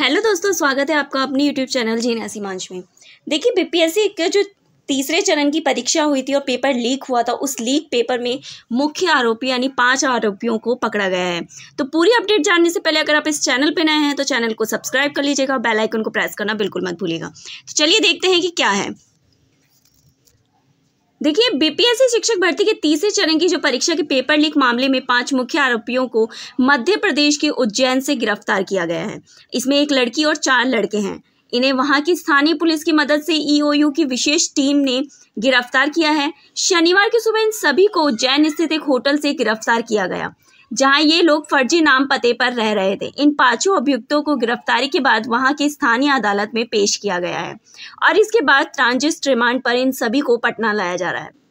hello दोस्तों स्वागत है आपका अपने यूट्यूब चैनल ऐसी मांच में देखिए बीपीएससी का जो तीसरे चरण की परीक्षा हुई थी और पेपर लीक हुआ था उस लीक पेपर में मुख्य आरोपी यानी पांच आरोपियों को पकड़ा गया है तो पूरी अपडेट जानने से पहले अगर आप इस चैनल पर नए हैं तो चैनल को सब्सक्राइब कर लीजिएगा बेलाइकन को प्रेस करना बिल्कुल मत भूलिएगा तो चलिए देखते हैं कि क्या है देखिए बीपीएससी शिक्षक भर्ती के तीसरे चरण की जो परीक्षा के पेपर लीक मामले में पांच मुख्य आरोपियों को मध्य प्रदेश के उज्जैन से गिरफ्तार किया गया है इसमें एक लड़की और चार लड़के हैं इन्हें वहां की स्थानीय पुलिस की मदद से ईओयू e की विशेष टीम ने गिरफ्तार किया है शनिवार की सुबह इन सभी को उज्जैन स्थित एक होटल से गिरफ्तार किया गया जहां ये लोग फर्जी नाम पते पर रह रहे थे इन पांचों अभियुक्तों को गिरफ्तारी के बाद वहां की स्थानीय अदालत में पेश किया गया है और इसके बाद ट्रांजिस्ट रिमांड पर इन सभी को पटना लाया जा रहा है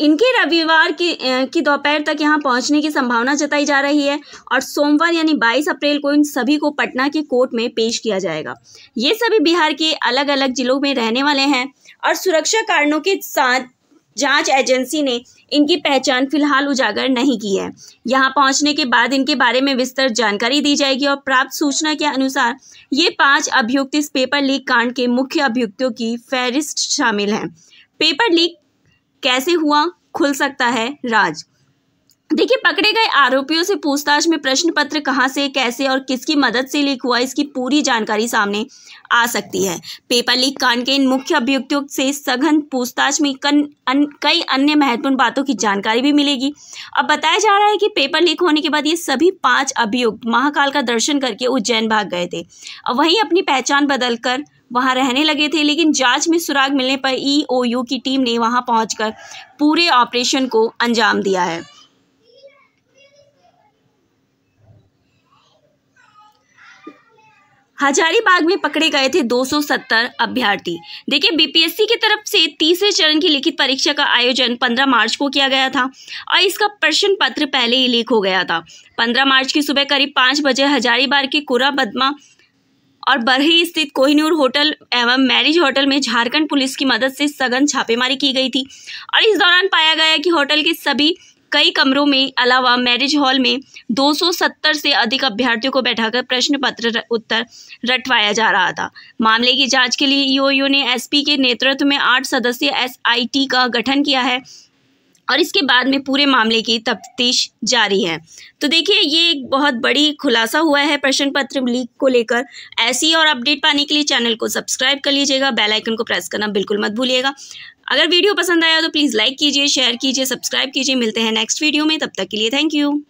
इनके रविवार की की दोपहर तक यहाँ पहुँचने की संभावना जताई जा रही है और सोमवार यानी 22 अप्रैल को इन सभी को पटना के कोर्ट में पेश किया जाएगा ये सभी बिहार के अलग अलग जिलों में रहने वाले हैं और सुरक्षा कारणों के साथ जांच एजेंसी ने इनकी पहचान फिलहाल उजागर नहीं की है यहाँ पहुँचने के बाद इनके बारे में विस्तृत जानकारी दी जाएगी और प्राप्त सूचना के अनुसार ये पांच अभियुक्त इस पेपर लीक कांड के मुख्य अभियुक्तों की फहरिस्त शामिल हैं पेपर लीक कैसे हुआ खुल सकता है राज देखिए पकड़े गए आरोपियों से पूछताछ में प्रश्न पत्र कहाँ से कैसे और किसकी मदद से लीक हुआ इसकी पूरी जानकारी सामने आ सकती है पेपर लीक कांड के इन मुख्य अभियुक्तों से सघन पूछताछ में कन, अन, कई अन्य महत्वपूर्ण बातों की जानकारी भी मिलेगी अब बताया जा रहा है कि पेपर लीक होने के बाद ये सभी पांच अभियुक्त महाकाल का दर्शन करके उज्जैन भाग गए थे और वहीं अपनी पहचान बदलकर वहाँ रहने लगे थे लेकिन जांच में सुराग मिलने पर ईओयू e की टीम ने वहाँ पहुंचकर पूरे ऑपरेशन को अंजाम दिया है हजारीबाग में पकड़े गए थे 270 अभ्यर्थी देखिए बीपीएससी की तरफ से तीसरे चरण की लिखित परीक्षा का आयोजन 15 मार्च को किया गया था और इसका प्रश्न पत्र पहले ही लीक हो गया था 15 मार्च की सुबह करीब पाँच बजे हजारीबाग के कुरा बदमा और बरही स्थित कोहिनूर होटल एवं मैरिज होटल में झारखंड पुलिस की मदद से सघन छापेमारी की गई थी और इस दौरान पाया गया कि होटल के सभी कई कमरों में अलावा मैरिज हॉल में 270 से अधिक अभ्यर्थियों को बैठाकर प्रश्न पत्र उत्तर रटवाया जा रहा था मामले की जांच के लिए ईओयू ने एसपी के नेतृत्व में आठ सदस्यीय एसआईटी का गठन किया है और इसके बाद में पूरे मामले की तफ्तीश जारी है तो देखिए ये एक बहुत बड़ी खुलासा हुआ है प्रश्न पत्र लीक को लेकर ऐसी और अपडेट पाने के लिए चैनल को सब्सक्राइब कर लीजिएगा बेल आइकन को प्रेस करना बिल्कुल मत भूलिएगा अगर वीडियो पसंद आया तो प्लीज़ लाइक कीजिए शेयर कीजिए सब्सक्राइब कीजिए मिलते हैं नेक्स्ट वीडियो में तब तक के लिए थैंक यू